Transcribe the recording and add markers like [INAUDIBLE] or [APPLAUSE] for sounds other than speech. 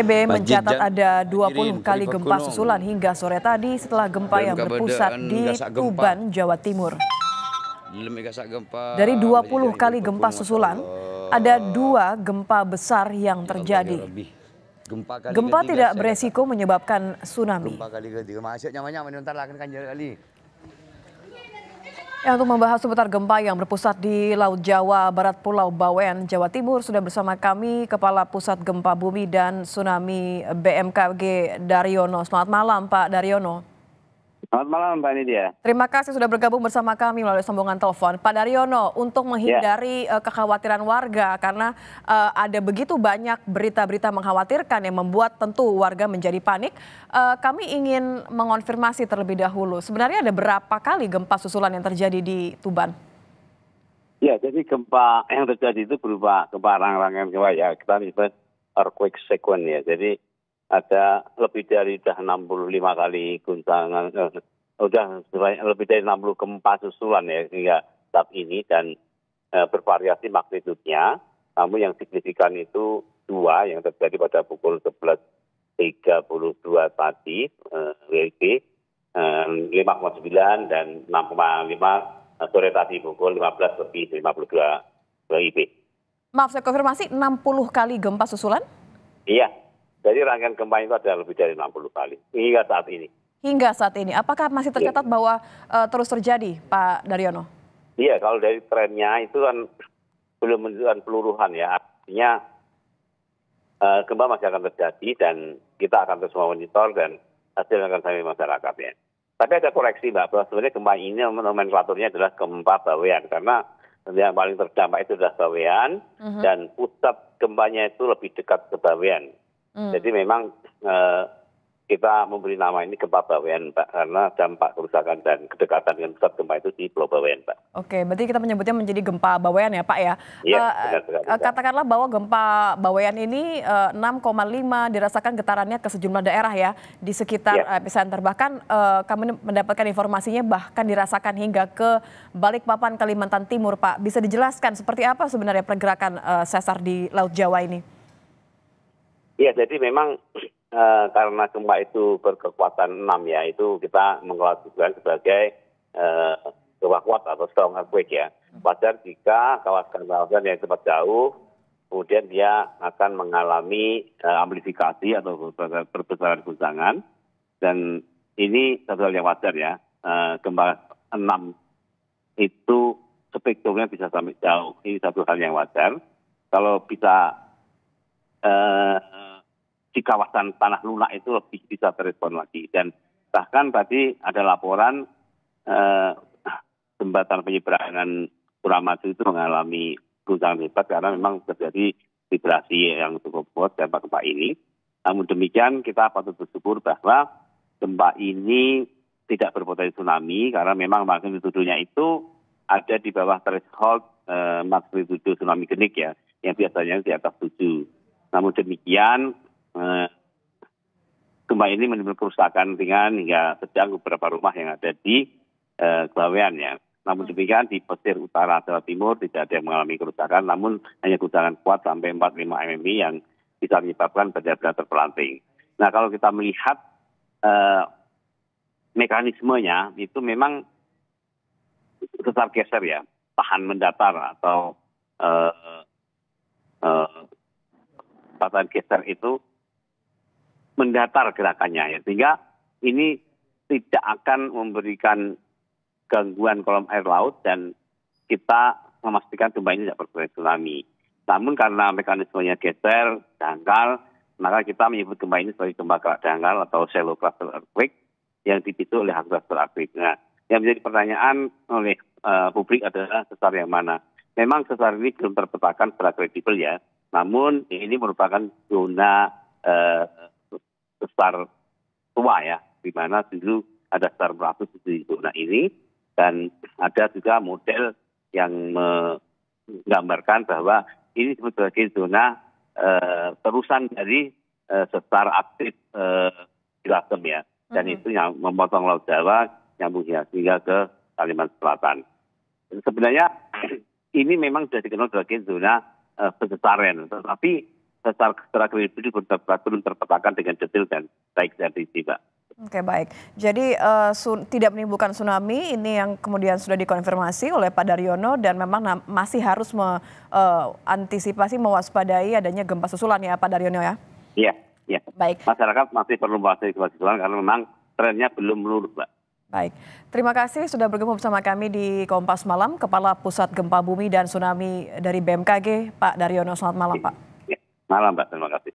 TB mencatat ada 20 kali gempa susulan hingga sore tadi setelah gempa yang berpusat di Tuban, Jawa Timur. Dari 20 kali gempa susulan, ada dua gempa besar yang terjadi. Gempa tidak beresiko menyebabkan tsunami. Gempa kali ketiga, kali. Kan Ya, untuk membahas seputar gempa yang berpusat di Laut Jawa Barat Pulau Bawen, Jawa Timur, sudah bersama kami Kepala Pusat Gempa Bumi dan Tsunami BMKG Daryono. Selamat malam Pak Daryono. Selamat malam Mbak Nidia. Terima kasih sudah bergabung bersama kami melalui sambungan telepon. Pak Daryono, untuk ya. menghindari ya. uh, kekhawatiran warga karena uh, ada begitu banyak berita-berita mengkhawatirkan yang membuat tentu warga menjadi panik, uh, kami ingin mengonfirmasi terlebih dahulu. Sebenarnya ada berapa kali gempa susulan yang terjadi di Tuban? Ya, jadi gempa yang terjadi itu berupa gempa rangkaian gempa ya, kita lihat earthquake sequence ya. Jadi ada lebih dari sudah 65 kali guncangan eh, sudah lebih dari 60 gempa susulan ya hingga saat ini dan eh, bervariasi magnitudenya namun yang signifikan itu dua yang terjadi pada pukul 11.32 tadi eh, WIB eh, 5,9 dan 6,5 eh, sore tadi pukul 15 lebih 52 WIB. Maaf saya konfirmasi 60 kali gempa susulan? Iya, jadi rangkaian gempa itu ada lebih dari 60 kali hingga saat ini. Hingga saat ini, apakah masih tercatat ya. bahwa uh, terus terjadi, Pak Daryono? Iya, kalau dari trennya itu kan belum menunjukkan peluruhan ya. Artinya uh, gempa masih akan terjadi dan kita akan terus memonitor dan hasilnya akan sampai masyarakat ya. Tapi ada koreksi Mbak, bahwa sebenarnya gempa ini nomenklaturnya adalah gempa bawean karena yang paling terdampak itu adalah bawean uh mhm. -huh. dan pusat gempanya itu lebih dekat ke bawean. Hmm. Jadi memang eh, kita memberi nama ini gempa bawean, Pak, karena dampak kerusakan dan kedekatan dengan pusat gempa itu di Pulau Bawean, Pak. Oke, berarti kita menyebutnya menjadi gempa bawean ya, Pak ya. Iya, uh, Katakanlah bahwa gempa bawean ini uh, eh, 6,5 dirasakan getarannya ke sejumlah daerah ya, di sekitar ya. epicenter. Bahkan uh, kami mendapatkan informasinya bahkan dirasakan hingga ke Balikpapan, Kalimantan Timur, Pak. Bisa dijelaskan seperti apa sebenarnya pergerakan uh, sesar di Laut Jawa ini? Iya, jadi memang uh, karena gempa itu berkekuatan 6 ya, itu kita mengelakukan sebagai gempa eh, gempa kuat atau strong earthquake ya. Hmm. Wajar jika kawasan-kawasan yang cepat jauh, kemudian dia akan mengalami uh, amplifikasi atau perbesaran guncangan, dan ini satu hal yang wajar ya. uh, gempa 6 itu spektrumnya bisa sampai jauh, ini satu hal yang wajar. Kalau bisa Uh, di kawasan tanah lunak itu lebih bisa terespon lagi. Dan bahkan tadi ada laporan eh, jembatan penyeberangan Suramadu itu mengalami guncangan hebat karena memang terjadi vibrasi yang cukup kuat dampak gempa ini. Namun demikian kita patut bersyukur bahwa gempa ini tidak berpotensi tsunami karena memang magnitudonya itu ada di bawah threshold eh, magnitudo tsunami genik ya yang biasanya di atas tujuh. Namun demikian gempa eh, ini menimbulkan kerusakan ringan hingga sedang beberapa rumah yang ada di eh, Kelawean ya. Namun demikian di pesir utara Jawa Timur tidak ada yang mengalami kerusakan, namun hanya kerusakan kuat sampai 45 mm yang bisa menyebabkan benda-benda terpelanting. Nah kalau kita melihat eh, mekanismenya itu memang sesar geser ya, tahan mendatar atau eh, eh, patahan geser itu mendatar gerakannya ya sehingga ini tidak akan memberikan gangguan kolom air laut dan kita memastikan gempa ini tidak berpotensi tsunami. Namun karena mekanismenya geser, dangkal, maka kita menyebut gempa ini sebagai gempa kerak dangkal atau shallow cluster earthquake yang dipicu oleh hard cluster Nah, yang menjadi pertanyaan oleh uh, publik adalah sesar yang mana. Memang sesar ini belum terpetakan secara kredibel ya, namun ini merupakan zona uh, star tua ya, di mana dulu ada star 100 di zona ini dan ada juga model yang menggambarkan bahwa ini sebagai zona uh, terusan dari uh, eh, star aktif uh, eh, Jelatem ya. Dan mm -hmm. itu yang memotong Laut Jawa nyambung ya, hingga ke Kalimantan Selatan. Sebenarnya [CLEARS THROAT] ini memang sudah dikenal sebagai zona uh, vegetarian, tetapi secara kredibilitas terpetakan dengan detail dan baik dan rinci, Pak. Oke baik, jadi uh, tidak menimbulkan tsunami ini yang kemudian sudah dikonfirmasi oleh Pak Daryono dan memang masih harus mengantisipasi eh, uh, mewaspadai adanya gempa susulan ya Pak Daryono ya? Iya, iya. Baik. Masyarakat masih perlu mewaspadai gempa susulan karena memang trennya belum menurun, Pak. Baik, terima kasih sudah bergabung bersama kami di Kompas Malam, Kepala Pusat Gempa Bumi dan Tsunami dari BMKG, Pak Daryono. Selamat malam, iya. Pak malam mbak terima kasih